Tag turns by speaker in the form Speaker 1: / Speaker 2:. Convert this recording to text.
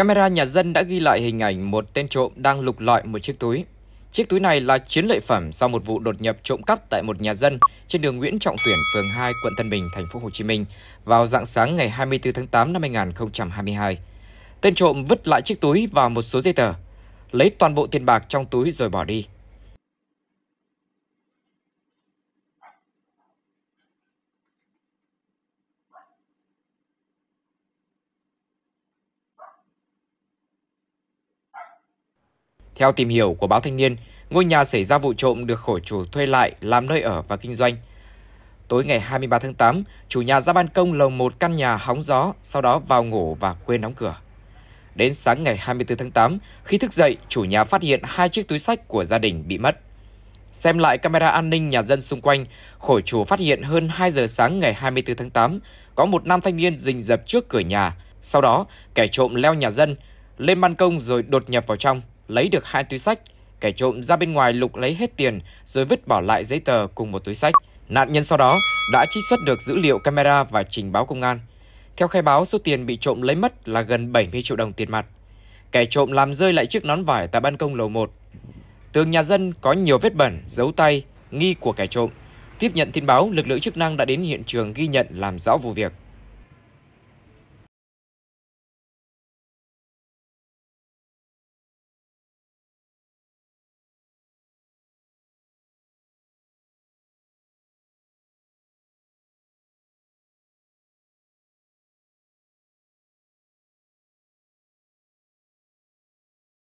Speaker 1: Camera nhà dân đã ghi lại hình ảnh một tên trộm đang lục lọi một chiếc túi. Chiếc túi này là chiến lợi phẩm sau một vụ đột nhập trộm cắp tại một nhà dân trên đường Nguyễn Trọng Tuyển, phường 2, quận Tân Bình, thành phố Hồ Chí Minh vào dạng sáng ngày 24 tháng 8 năm 2022. Tên trộm vứt lại chiếc túi và một số giấy tờ, lấy toàn bộ tiền bạc trong túi rồi bỏ đi. Theo tìm hiểu của báo Thanh niên, ngôi nhà xảy ra vụ trộm được khổ chủ thuê lại làm nơi ở và kinh doanh. Tối ngày 23 tháng 8, chủ nhà ra ban công lầu một căn nhà hóng gió, sau đó vào ngủ và quên đóng cửa. Đến sáng ngày 24 tháng 8, khi thức dậy, chủ nhà phát hiện hai chiếc túi sách của gia đình bị mất. Xem lại camera an ninh nhà dân xung quanh, khổ chủ phát hiện hơn 2 giờ sáng ngày 24 tháng 8, có một nam thanh niên rình rập trước cửa nhà. Sau đó, kẻ trộm leo nhà dân, lên ban công rồi đột nhập vào trong, lấy được hai túi sách. Kẻ trộm ra bên ngoài lục lấy hết tiền rồi vứt bỏ lại giấy tờ cùng một túi sách. Nạn nhân sau đó đã trích xuất được dữ liệu camera và trình báo công an. Theo khai báo, số tiền bị trộm lấy mất là gần 70 triệu đồng tiền mặt. Kẻ trộm làm rơi lại chiếc nón vải tại ban công lầu 1. Tường nhà dân có nhiều vết bẩn, dấu tay, nghi của kẻ trộm. Tiếp nhận tin báo, lực lượng chức năng đã đến hiện trường ghi nhận làm rõ vụ việc.